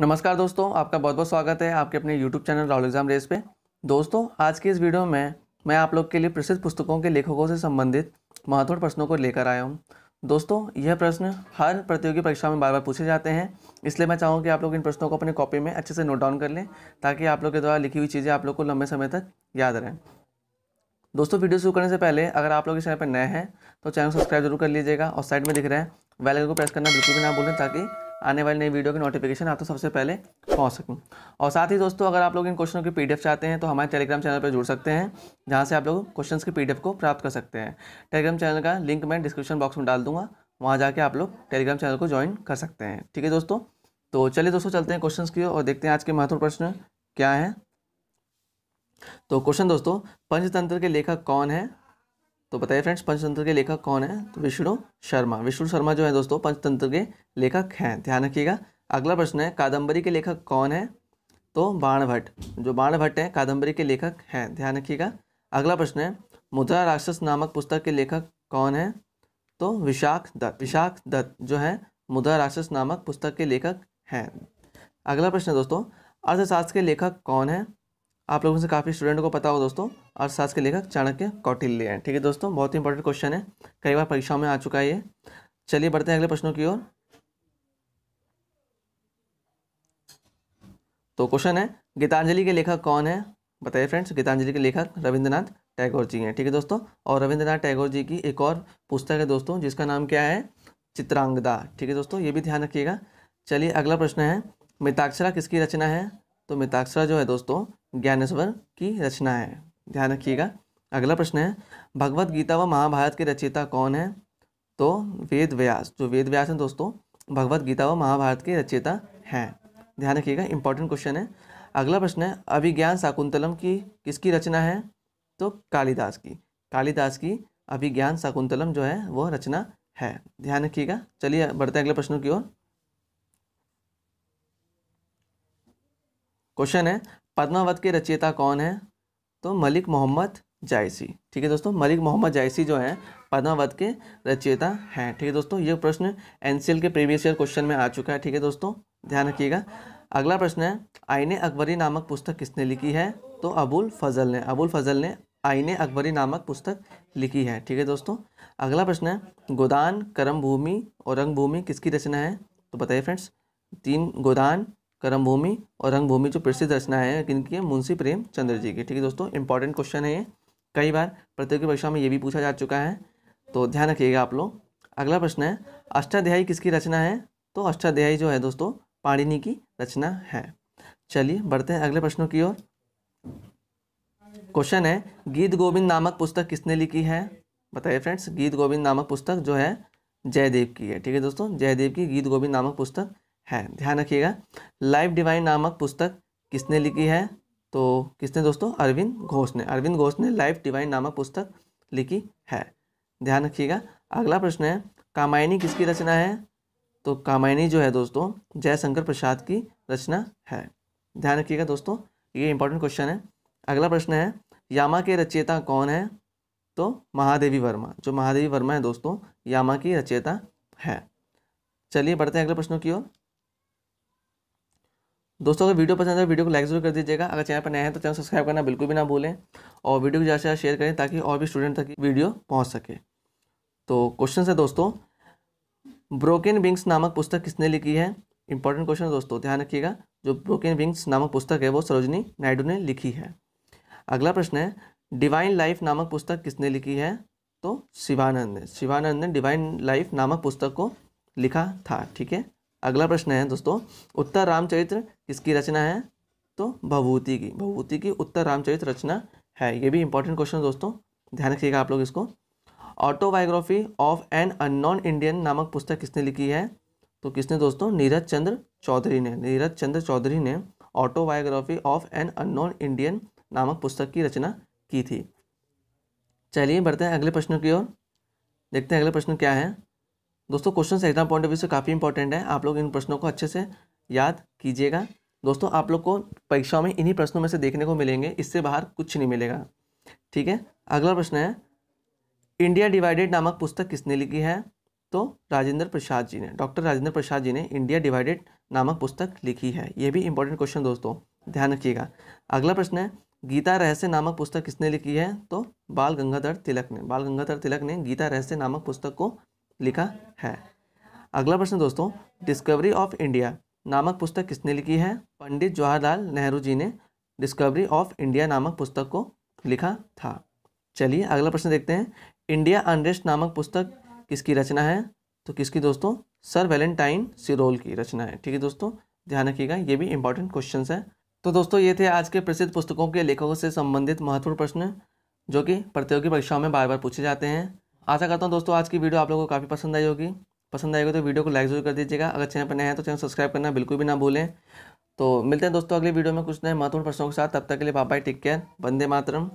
नमस्कार दोस्तों आपका बहुत बहुत स्वागत है आपके अपने YouTube channel Rahul exam race पे दोस्तों आज की इस वीडियो में मैं आप लोग के लिए प्रसिद्ध पुस्तकों के लेखकों से संबंधित महत्वपूर्ण प्रश्नों को लेकर आया हूँ दोस्तों यह प्रश्न हर प्रतियोगी परीक्षा में बार बार पूछे जाते हैं इसलिए मैं चाहूँगा कि आप लोग इन प्रश्नों को अपनी कॉपी में अच्छे से नोट डाउन कर लें ताकि आप लोग के द्वारा लिखी हुई चीज़ें आप लोग को लंबे समय तक याद रहें दोस्तों वीडियो शुरू करने से पहले अगर आप लोग इस चैनल पर नए हैं तो चैनल सब्सक्राइब जरूर कर लीजिएगा और साइड में दिख रहे हैं वेल को प्रेस करना बिल्कुल भी ना भूलें ताकि आने वाली नई वीडियो की नोटिफिकेशन आप तो सबसे पहले पहुंच सकूँ और साथ ही दोस्तों अगर आप लोग इन क्वेश्चनों की पी चाहते हैं तो हमारे टेलीग्राम चैनल पर जुड़ सकते हैं जहां से आप लोग क्वेश्चन की पी को प्राप्त कर सकते हैं टेलीग्राम चैनल का लिंक मैं डिस्क्रिप्शन बॉक्स में डाल दूंगा वहाँ जाके आप लोग टेलीग्राम चैनल को ज्वाइन कर सकते हैं ठीक है दोस्तों तो चलिए दोस्तों चलते हैं क्वेश्चन की और देखते हैं आज के महत्वपूर्ण प्रश्न क्या है तो क्वेश्चन दोस्तों पंचतंत्र के लेखक कौन है तो बताइए फ्रेंड्स पंचतंत्र के लेखक कौन है तो विष्णु शर्मा विष्णु शर्मा जो है दोस्तों पंचतंत्र के लेखक हैं ध्यान रखिएगा अगला प्रश्न है कादम्बरी के लेखक कौन है तो बाण भट्ट जो बाण भट्ट हैं कादम्बरी के लेखक हैं ध्यान रखिएगा अगला प्रश्न है मुद्रा राक्षस नामक पुस्तक के लेखक कौन है तो विशाख दत्त विशाख दत्त जो है मुद्रा राक्षस नामक पुस्तक के लेखक हैं अगला प्रश्न है दोस्तों अर्थशास्त्र के लेखक कौन है आप लोगों से काफ़ी स्टूडेंट को पता हो दोस्तों अर्थशास्त्र के लेखक चाणक्य कौटिल्य हैं ठीक है दोस्तों बहुत ही इंपॉर्टेंट क्वेश्चन है कई बार परीक्षाओं में आ चुका है ये चलिए बढ़ते हैं अगले प्रश्नों की ओर तो क्वेश्चन है गीतांजलि के लेखक कौन है बताइए फ्रेंड्स गीतांजलि के लेखक रविंद्रनाथ टैगोर जी हैं ठीक है दोस्तों और रविंद्रनाथ टैगोर जी की एक और पुस्तक है दोस्तों जिसका नाम क्या है चित्रांगदा ठीक है दोस्तों ये भी ध्यान रखिएगा चलिए अगला प्रश्न है मिताक्षरा किसकी रचना है तो मिताक्षरा जो है दोस्तों ज्ञानेश्वर की रचना है ध्यान रखिएगा अगला प्रश्न है भगवत गीता व महाभारत के रचयिता कौन है तो वेद व्यास जो वेद व्यास हैं दोस्तों भगवत गीता व महाभारत के रचयिता हैं ध्यान रखिएगा इंपॉर्टेंट क्वेश्चन है अगला प्रश्न है अभिज्ञान शाकुंतलम की किसकी रचना है तो कालिदास की कालिदास की अभिज्ञान शाकुंतलम जो है वो रचना है ध्यान रखिएगा चलिए बढ़ते हैं अगले प्रश्नों की ओर क्वेश्चन है पद्मावत के रचयिता कौन है तो मलिक मोहम्मद जायसी ठीक है दोस्तों मलिक मोहम्मद जायसी जो है पद्मावत के रचयिता हैं ठीक है दोस्तों ये प्रश्न एन के प्रीवियस ईयर क्वेश्चन में आ चुका है ठीक है दोस्तों ध्यान रखिएगा अगला प्रश्न है आईने अकबरी नामक पुस्तक किसने लिखी है तो अबुल फजल ने अबुल फजल ने आईने अकबरी नामक पुस्तक लिखी है ठीक है दोस्तों अगला प्रश्न है गोदान कर्म भूमि और रंग भूमि किसकी रचना है तो बताइए फ्रेंड्स तीन गोदान कर्म भूमि और रंगभूमि जो प्रसिद्ध रचना है किनकी है मुंशी प्रेम चंद्र जी की ठीक है दोस्तों इंपॉर्टेंट क्वेश्चन है ये कई बार प्रतियोगी परीक्षा में ये भी पूछा जा चुका है तो ध्यान रखिएगा आप लोग अगला प्रश्न है अष्टाध्यायी किसकी रचना है तो अष्टाध्यायी जो है दोस्तों पाणिनी की रचना है चलिए बढ़ते हैं अगले प्रश्नों की ओर क्वेश्चन है गीत गोविंद नामक पुस्तक किसने लिखी है बताइए फ्रेंड्स गीत गोविंद नामक पुस्तक जो है जयदेव की है ठीक है दोस्तों जयदेव की गीत गोविंद नामक पुस्तक है ध्यान रखिएगा लाइफ डिवाइन नामक पुस्तक किसने लिखी है तो किसने दोस्तों अरविंद घोष ने अरविंद घोष ने लाइफ डिवाइन नामक पुस्तक लिखी है ध्यान रखिएगा अगला प्रश्न है कामायनी किसकी रचना है तो कामायनी जो है दोस्तों जयशंकर प्रसाद की रचना है ध्यान रखिएगा दोस्तों ये इंपॉर्टेंट क्वेश्चन है अगला प्रश्न है यामा के रचयिता कौन है तो महादेवी वर्मा जो महादेवी वर्मा है दोस्तों यामा की रचयिता है चलिए बढ़ते हैं अगले प्रश्नों की ओर दोस्तों अगर वीडियो पसंद है तो वीडियो को लाइक जरूर कर दीजिएगा अगर चैनल पर नया है तो चैनल सब्सक्राइब करना बिल्कुल भी ना भूलें और वीडियो को ज़्यादा से ज़्यादा शेयर करें ताकि और भी स्टूडेंट तक वीडियो पहुँच सके तो क्वेश्चन है दोस्तों ब्रोकन विंग्स नामक पुस्तक किसने लिखी है इंपॉर्टेंट क्वेश्चन दोस्तों ध्यान रखिएगा जो ब्रोकन विंग्स नामक पुस्तक है वो सरोजनी नायडू ने लिखी है अगला प्रश्न है डिवाइन लाइफ नामक पुस्तक किसने लिखी है तो शिवानंद ने शिवानंद ने डिवाइन लाइफ नामक पुस्तक को लिखा था ठीक है अगला प्रश्न है दोस्तों उत्तर रामचरित्र किसकी रचना है तो भभूति की भभूति की उत्तर रामचरित्र रचना है ये भी इंपॉर्टेंट क्वेश्चन दोस्तों ध्यान रखिएगा आप लोग इसको autobiography of an unknown Indian नामक पुस्तक किसने लिखी है तो किसने दोस्तों नीरज चंद्र चौधरी ने नीरज चंद्र चौधरी ने autobiography of an unknown Indian नामक पुस्तक की रचना की थी चलिए बढ़ते हैं अगले प्रश्न की ओर देखते हैं अगले प्रश्न क्या है दोस्तों question exam point of view से काफ़ी इंपॉर्टेंट है आप लोग इन प्रश्नों को अच्छे से याद कीजिएगा दोस्तों आप लोग को परीक्षाओं में इन्हीं प्रश्नों में से देखने को मिलेंगे इससे बाहर कुछ नहीं मिलेगा ठीक है अगला प्रश्न है इंडिया डिवाइडेड नामक पुस्तक किसने लिखी है तो राजेंद्र प्रसाद जी ने डॉक्टर राजेंद्र प्रसाद जी ने इंडिया डिवाइडेड नामक पुस्तक लिखी है ये भी इंपॉर्टेंट क्वेश्चन दोस्तों ध्यान रखिएगा अगला प्रश्न है गीता रहस्य नामक पुस्तक किसने लिखी है तो बाल गंगाधर तिलक ने बाल गंगाधर तिलक ने गीता रहस्य नामक पुस्तक को लिखा है अगला प्रश्न दोस्तों डिस्कवरी ऑफ इंडिया नामक पुस्तक किसने लिखी है पंडित जवाहरलाल नेहरू जी ने डिस्कवरी ऑफ इंडिया नामक पुस्तक को लिखा था चलिए अगला प्रश्न देखते हैं इंडिया अनरेस्ट नामक पुस्तक किसकी रचना है तो किसकी दोस्तों सर वैलेंटाइन सिरोल की रचना है ठीक है दोस्तों ध्यान रखिएगा ये भी इंपॉर्टेंट क्वेश्चन है तो दोस्तों ये थे आज के प्रसिद्ध पुस्तकों के लेखकों से संबंधित महत्वपूर्ण प्रश्न जो कि प्रतियोगी परीक्षाओं में बार बार पूछे जाते हैं आशा करता हूँ दोस्तों आज की वीडियो आप लोगों को काफ़ी पसंद आई होगी पसंद आएगी तो वीडियो को लाइक जरूर कर दीजिएगा अगर चैनल पर नए हैं तो चैनल सब्सक्राइब करना बिल्कुल भी ना भूलें तो मिलते हैं दोस्तों अगली वीडियो में कुछ नए महत्वपूर्ण प्रश्नों के साथ तब तक के लिए बाय टेक केयर वंदे मातरम